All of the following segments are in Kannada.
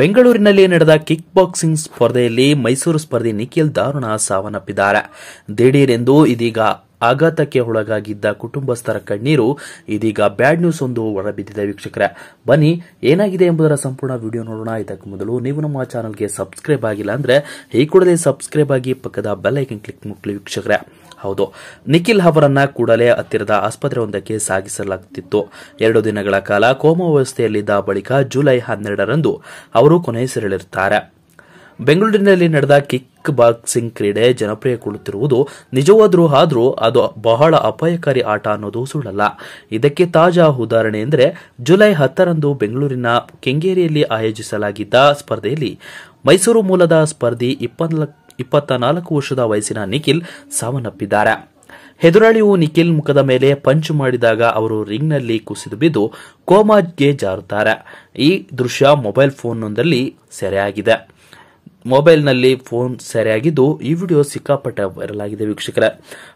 ಬೆಂಗಳೂರಿನಲ್ಲಿ ನಡೆದ ಕಿಕ್ ಬಾಕ್ಸಿಂಗ್ ಸ್ಪರ್ಧೆಯಲ್ಲಿ ಮೈಸೂರು ಸ್ಪರ್ಧಿ ನಿಖಿಲ್ ದಾರುಣ ಸಾವನ್ನಪ್ಪಿದ್ದಾರೆ ದಿಢೀರೆಂದು ಇದೀಗ ಆಘಾತಕ್ಕೆ ಒಳಗಾಗಿದ್ದ ಕುಟುಂಬಸ್ಥರ ಕಣ್ಣೀರು ಇದೀಗ ಬ್ಯಾಡ್ ನ್ಯೂಸ್ ಒಂದು ಹೊರಬಿದ್ದಿದೆ ವೀಕ್ಷಕರೇ ಬನ್ನಿ ಏನಾಗಿದೆ ಎಂಬುದರ ಸಂಪೂರ್ಣ ವಿಡಿಯೋ ನೋಡೋಣ ಇದಕ್ಕೂ ಮೊದಲು ನೀವು ನಮ್ಮ ಚಾನಲ್ಗೆ ಸಬ್ಸ್ಕ್ರೈಬ್ ಆಗಿಲ್ಲ ಅಂದ್ರೆ ಈ ಕೂಡಲೇ ಸಬ್ಸ್ಕ್ರೈಬ್ ಆಗಿ ಪಕ್ಕದ ಬೆಲ್ಲೈಕನ್ ಕ್ಲಿಕ್ ಮುಟ್ಲಿ ವೀಕ್ಷಕರೇ ಹೌದು ನಿಖಿಲ್ ಅವರನ್ನ ಕೂಡಲೇ ಹತ್ತಿರದ ಆಸ್ಪತ್ರೆಯೊಂದಕ್ಕೆ ಸಾಗಿಸಲಾಗುತ್ತಿತ್ತು ಎರಡು ದಿನಗಳ ಕಾಲ ವ್ಯವಸ್ಥೆಯಲ್ಲಿದ್ದ ಬಳಿಕ ಜುಲೈ ಹನ್ನೆರಡರಂದು ಅವರು ಸೆರಳಿರುತ್ತಾರೆ ಬೆಂಗಳೂರಿನಲ್ಲಿ ನಡೆದ ಕಿಕ್ ಕಿಕ್ ಬಾಕ್ಸಿಂಗ್ ಕ್ರೀಡೆ ಕೊಡುತ್ತಿರುವುದು ನಿಜವಾದರೂ ಆದರೂ ಅದು ಬಹಳ ಅಪಾಯಕಾರಿ ಆಟ ಅನ್ನೋದು ಸುಳ್ಳಲ್ಲ ಇದಕ್ಕೆ ತಾಜಾ ಉದಾಹರಣೆ ಎಂದರೆ ಜುಲೈ ಹತ್ತರಂದು ಬೆಂಗಳೂರಿನ ಕೆಂಗೇರಿಯಲ್ಲಿ ಆಯೋಜಿಸಲಾಗಿದ್ದ ಸ್ಪರ್ಧೆಯಲ್ಲಿ ಮೈಸೂರು ಮೂಲದ ಸ್ಪರ್ಧಿ ಇಪ್ಪತ್ತ ನಾಲ್ಕು ವರ್ಷದ ವಯಸ್ಸಿನ ನಿಖಿಲ್ ಸಾವನ್ನಪ್ಪಿದ್ದಾರೆ ಹೆದುರಾಳಿಯು ನಿಖಿಲ್ ಮುಖದ ಮೇಲೆ ಪಂಚ್ ಮಾಡಿದಾಗ ಅವರು ರಿಂಗ್ನಲ್ಲಿ ಕುಸಿದು ಬಿದ್ದು ಕೋಮಾಗೆ ಜಾರುತ್ತಾರೆ ಈ ದೃಶ್ಯ ಮೊಬೈಲ್ ಫೋನ್ನೊಂದಲ್ಲಿ ಸೆರೆಯಾಗಿದೆ ಮೊಬೈಲ್ನಲ್ಲಿ ಫೋನ್ ಸೆರೆಯಾಗಿದ್ದು ಈ ವಿಡಿಯೋ ಸಿಕ್ಕಾಪಟ್ಟೆ ವೈರಲ್ ಆಗಿದೆ ವೀಕ್ಷಕರ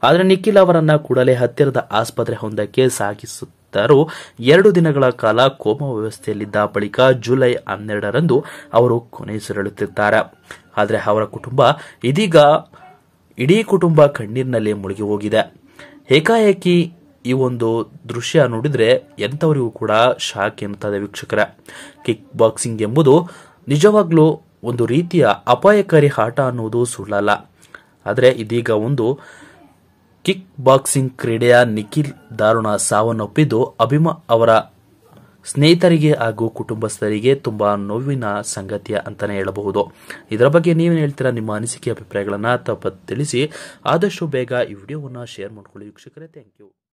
ಆದರೆ ನಿಖಿಲ್ ಅವರನ್ನ ಕೂಡಲೇ ಹತ್ತಿರದ ಆಸ್ಪತ್ರೆ ಹೊಂದಕ್ಕೆ ಸಾಗಿಸುತ್ತಾರೋ ಎರಡು ದಿನಗಳ ಕಾಲ ಕೋಮಾ ವ್ಯವಸ್ಥೆಯಲ್ಲಿದ್ದ ಬಳಿಕ ಜುಲೈ ಹನ್ನೆರಡರಂದು ಅವರು ಕೊನೆಯುಸಿರೆಳುತ್ತಿದ್ದಾರೆ ಆದರೆ ಅವರ ಕುಟುಂಬ ಇದೀಗ ಇಡೀ ಕುಟುಂಬ ಕಣ್ಣೀರಿನಲ್ಲಿ ಮುಳುಗಿ ಹೋಗಿದೆ ಏಕಾಏಕಿ ಈ ಒಂದು ದೃಶ್ಯ ನೋಡಿದ್ರೆ ಎಂಥವರಿಗೂ ಕೂಡ ಶಾಕ್ ಎನ್ನುತ್ತದೆ ವೀಕ್ಷಕರ ಕಿಕ್ ಬಾಕ್ಸಿಂಗ್ ಎಂಬುದು ನಿಜವಾಗ್ಲೂ ಒಂದು ರೀತಿಯ ಅಪಾಯಕಾರಿ ಆಟ ಅನ್ನುವುದು ಸುಳ್ಳಲ್ಲ ಆದರೆ ಇದೀಗ ಒಂದು ಕಿಕ್ ಬಾಕ್ಸಿಂಗ್ ಕ್ರೀಡೆಯ ನಿಖಿಲ್ ದಾರುಣ ಸಾವನ್ನೊಪ್ಪಿದ್ದು ಅಭಿಮ ಅವರ ಸ್ನೇಹಿತರಿಗೆ ಹಾಗೂ ಕುಟುಂಬಸ್ಥರಿಗೆ ತುಂಬಾ ನೋವಿನ ಸಂಗತಿಯ ಅಂತಾನೆ ಹೇಳಬಹುದು ಇದರ ಬಗ್ಗೆ ನೀವೇನು ಹೇಳ್ತೀರಾ ನಿಮ್ಮ ಅನಿಸಿಕೆ ಅಭಿಪ್ರಾಯಗಳನ್ನು ತಪ್ಪ ತಿಳಿಸಿ ಆದಷ್ಟು ಬೇಗ ಈ ವಿಡಿಯೋವನ್ನು ಶೇರ್ ಮಾಡ್ಕೊಳ್ಳಿ ವೀಕ್ಷಕರೇ ಥ್ಯಾಂಕ್ ಯು